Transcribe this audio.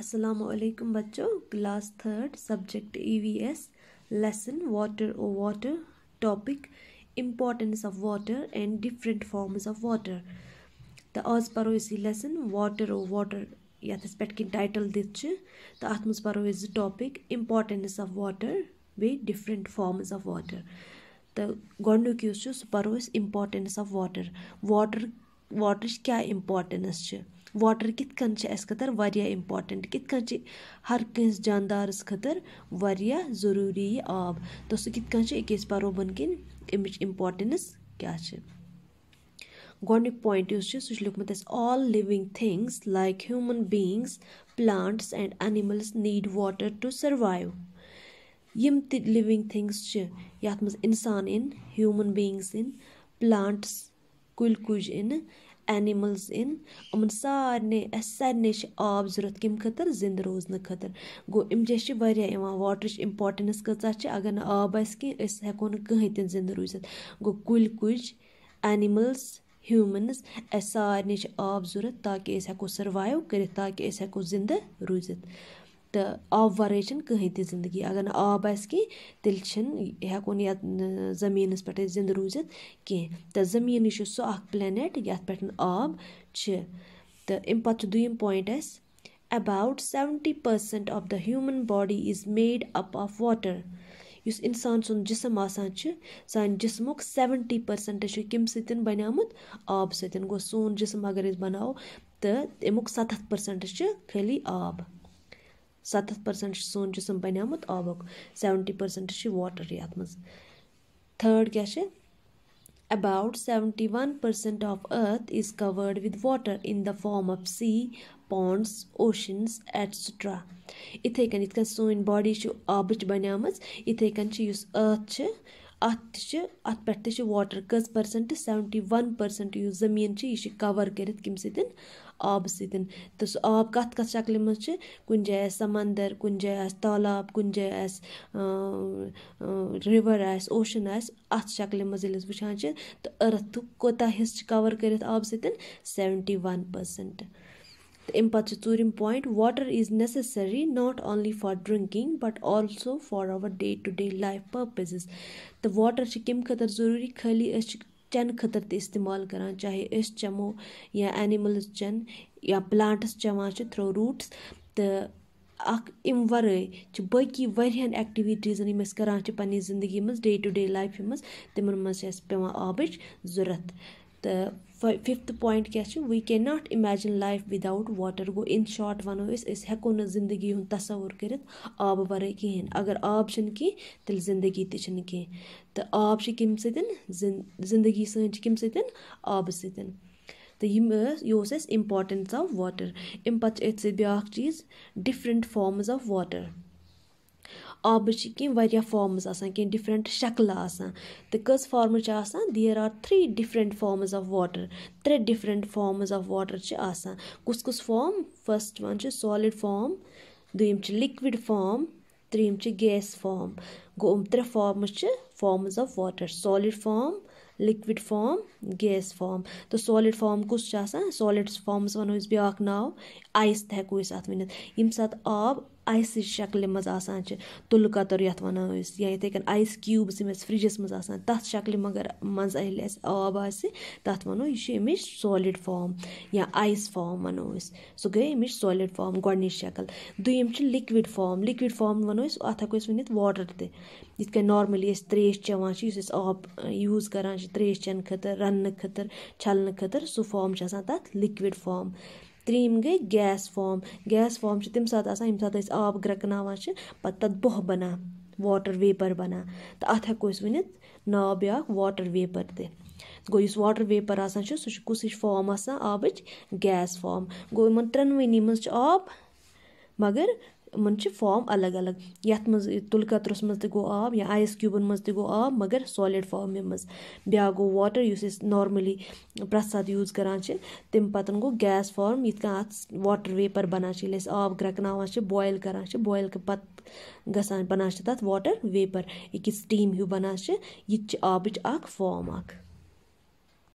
असलकम बच्चों class third subject EVS lesson water O water topic importance of water and different forms of water तो आज पो lesson water O water ये पे टाइटल दित तो अत मज पो जो टॉपिक इम्पोर्टेंस ऑफ वाटर बे डिफरेंट फॉर्म्स ऑफ वाटर तो गुक सह पो importance of water water water क्या इम्पोर्टेंस واٹر کِتھ کٔنۍ چھِ اَسہِ خٲطرٕ واریاہ اِمپاٹَنٛٹ کِتھ کٔنۍ چھِ ہر کٲنٛسہِ جاندارَس خٲطرٕ واریاہ ضٔروٗری یہِ آب تو سُہ کِتھ کٔنۍ چھِ أکہِ أسۍ پَرو بۄن کِنۍ اَمِچ اِمپاٹَنٕس کیٛاہ چھِ گۄڈنیُک پویِنٛٹ یُس چھُ سُہ چھُ لیوٚکھمُت اَسہِ all living things like human beings plants and animals need water to survive یِم تہِ لِوِنٛگ تھِنٛگٕس چھِ یَتھ منٛز اِنسان یِن ہیوٗمَن بیٖنٛگٕس یِن پٕلانٛٹٕس کُلۍ کُج یِنہٕ اینِمٕلز اِن یِمَن سارنٕے اَسہِ سارنٕے چھِ آب ضروٗرت کَمہِ خٲطرٕ زِنٛدٕ روزنہٕ خٲطرٕ گوٚو اَمہِ چھِ واریاہ یِوان واٹرٕچ اِمپاٹَنٕس کۭژاہ چھِ اگر نہٕ آب آسہِ کینٛہہ أسۍ ہٮ۪کو نہٕ کٕہٕنۍ تہِ زِنٛدٕ روٗزِتھ گوٚو کُلۍ کُج اینِمٕلز ہیوٗمَنٕز اَسہِ سارنٕے چھِ آب ضروٗرت تاکہِ أسۍ ہٮ۪کو سٔروایِو کٔرِتھ تاکہِ أسۍ ہٮ۪کو زِنٛدٕ روٗزِتھ تہٕ آبہٕ وَرٲے چھِنہٕ کٕہٕنۍ تہِ زِندگی اگر نہٕ آب آسہِ کینٛہہ تیٚلہِ چھِنہٕ ہٮ۪کو نہٕ یَتھ زٔمیٖنَس پٮ۪ٹھ أسۍ زِندٕ روٗزِتھ کینٛہہ تہٕ زٔمیٖنٕے چھُ سُہ اَکھ پٕلینٮ۪ٹ یَتھ پٮ۪ٹھ آب چھِ تہٕ امہِ پَتہٕ چھُ دوٚیِم پویِنٛٹ اَسہِ about seventy percent of the human body is made up of water یُس اِنسان سُنٛد جِسم آسان چھِ سانہِ جِسمُک سٮ۪وَنٹی پٔرسَنٛٹ چھُ کَمہِ سۭتۍ بَنیٛومُت آب سۭتۍ گوٚو سون جِسم اگر أسۍ بَناوو تہٕ امیُک سَتَتھ پٔرسَنٛٹ چھِ خٲلی آب سَتَتھ پٔرسَنٛٹ چھُ سون جِسم بَنیٛامُت آبُک سٮ۪وَنٹی پٔرسَنٛٹ چھِ واٹَرٕے اَتھ منٛز تھٲڈ کیٛاہ چھِ about seventy one percent of Earth is covered with water in the form of sea ponds oceans etcetera یِتھَے کٔنۍ یِتھ کٔنۍ سٲنۍ باڈی چھِ آبٕچ بَنیٛامٕژ یِتھَے کٔنۍ چھِ یُس أرتھ چھِ اَتھ تہِ چھِ اَتھ پٮ۪ٹھ تہِ چھِ واٹر کٔژ پٔرسَنٹ سیٚوَنٹی وَن پٔرسَنٹ یُس زٔمیٖن چھِ یہِ چھِ کَوَر کٔرِتھ کَمہِ سۭتۍ آبہٕ سۭتۍ تہٕ سُہ آب کَتھ کَتھ شَکلہِ منٛز چھِ کُنہِ جایہِ آسہِ سَمنٛدر کُنہِ جایہِ آسہِ تالاب کُنہِ جایہِ آسہِ رِوَر آسہِ اوشَن آسہِ اَتھ شَکلہِ منٛز ییٚلہِ أسۍ وٕچھان چھِ تہٕ أرتھُک کوتاہ حِصہٕ چھِ کَوَر کٔرِتھ آبہٕ سۭتۍ سیٚوَنٹی وَن پٔرسَنٹ تہٕ اَمہِ پَتہٕ چھِ ژوٗرِم point water is necessary not only for drinking but also for our day to day life purposes تہٕ واٹَر چھِ کَمہِ خٲطرٕ ضٔروٗری خٲلی أسۍ چھِ چٮ۪نہٕ خٲطرٕ تہِ استعمال کَران چاہے أسۍ چٮ۪مو یا اٮ۪نِمٕلٕز چٮ۪ن یا پٕلانٛٹٕس چٮ۪وان چھِ تھرٛوٗ روٗٹٕس تہٕ اَکھ اَمہِ وَرٲے چھِ باقٕے واریاہَن اٮ۪کٹِوِٹیٖزَن یِم أسۍ کَران چھِ پنٛنہِ زندگی منٛز ڈے ٹُہ ڈے لایفہِ منٛز تِمَن منٛز چھِ اَسہِ پٮ۪وان آبٕچ ضوٚرَتھ تہٕ فِفتھ پویِنٛٹ کیٛاہ چھُ we can not imagine life without water گوٚو اِن شاٹ وَنو أسۍ أسۍ ہٮ۪کو نہٕ زِندگی ہُنٛد تصوُر کٔرِتھ آبہٕ وَرٲے کِہیٖنۍ اگر آب چھُنہٕ کینٛہہ تیٚلہِ زندگی تہِ چھِنہٕ کینٛہہ تہٕ آب چھِ کمہِ سۭتۍ زِن زندگی سٲنۍ چھِ کمہِ سۭتۍ آبہٕ سۭتۍ تہٕ یِم ٲس یہِ اوس اَسہِ اِمپاٹَنٕس آف واٹر اَمہِ پَتہٕ چھِ أتھۍ سۭتۍ بیٛاکھ چیٖز ڈِفرَنٛٹ فارمٕز آف واٹر آبٕچ کینٛہہ واریاہ فارمٕز آسان کینٛہہ ڈِفرَنٛٹ شَکلہٕ آسان تہٕ کٔژ فارمٕز چھِ آسان there are three different forms of water ترٛےٚ ڈِفرَنٛٹ فارمٕز آف واٹَر چھِ آسان کُس کُس فارم فٔسٹ وَن چھِ سالِڈ فارم دوٚیِم چھِ لِکوِڈ فارم ترٛیٚیِم چھِ گیس فارم گوٚو یِم ترٛےٚ فارمٕز چھِ forms of water solid form liquid form gas form تہٕ سالِڈ فارم کُس چھُ آسان سالِڈ فارمَس وَنو أسۍ بیٛاکھ ناو آیِس تہِ ہٮ۪کو أسۍ اَتھ ؤنِتھ ییٚمہِ ساتہٕ آب آیسٕچ شَکلہِ منٛز آسان چھِ تُلہٕ کَتُر یَتھ وَنان أسۍ یا یِتھَے کٔنۍ آیِس کیوٗبٕس یِم اَسہِ فرٛجَس منٛز آسان تَتھ شَکلہِ مگر منٛز ییٚلہِ اَسہِ آب آسہِ تَتھ وَنو یہِ چھِ اَمِچ سالِڈ فام یا آیِس فام وَنو أسۍ سُہ گٔے اَمِچ سالِڈ فام گۄڈنِچ شَکٕل دوٚیِم چھِ لِکوِڈ فام لِکوِڈ فام وَنو أسۍ اَتھ ہٮ۪کو أسۍ ؤنِتھ واٹَر تہِ یِتھ کٔنۍ نارمٔلی أسۍ ترٛیش چٮ۪وان چھِ یُس أسۍ آب یوٗز کَران چھِ ترٛیش چٮ۪نہٕ خٲطرٕ رَننہٕ خٲطرٕ چھَلنہٕ خٲطرٕ سُہ فام چھِ آسان تَتھ لِکوِڈ فام ترٛیٚیِم گٔے گیس فام گیس فام چھِ تَمہِ ساتہٕ آسان ییٚمہِ ساتہٕ أسۍ آب گرٛٮ۪کناوان چھِ پَتہٕ تَتھ بۄہ بَنان واٹَر ویپَر بَنان تہٕ اَتھ ہٮ۪کو أسۍ ؤنِتھ ناو بیٛاکھ واٹَر ویپَر تہِ گوٚو یُس واٹَر ویپَر آسان چھُ سُہ چھُ کُس ہِش فام آسان آبٕچ گیس فام گوٚو یِمَن ترٛٮ۪نؤنی منٛز چھُ آب مگر یِمَن چھِ فام الگ الگ یَتھ منٛز تُلہٕ کَترَس منٛز تہِ گوٚو آب یا آیِس کیوٗبَن منٛز تہِ گوٚو آب مگر سالِڈ فامہِ منٛز بیٛاکھ گوٚو واٹَر یُس أسۍ نارمٔلی پرٛٮ۪تھ ساتہٕ یوٗز کَران چھِ تمہِ پَتہٕ گوٚو گیس فارم یِتھ کٔنۍ اَتھ واٹَر ویپَر بَنان چھِ ییٚلہِ أسۍ آب گرٛٮ۪کناوان چھِ بویِل کَران چھِ بویِل پَتہٕ گژھان بَنان چھِ تَتھ واٹَر ویپَر ییٚکیٛاہ سٹیٖم ہیوٗ بَنان چھِ یہِ تہِ چھِ آبٕچ اَکھ فام اَکھ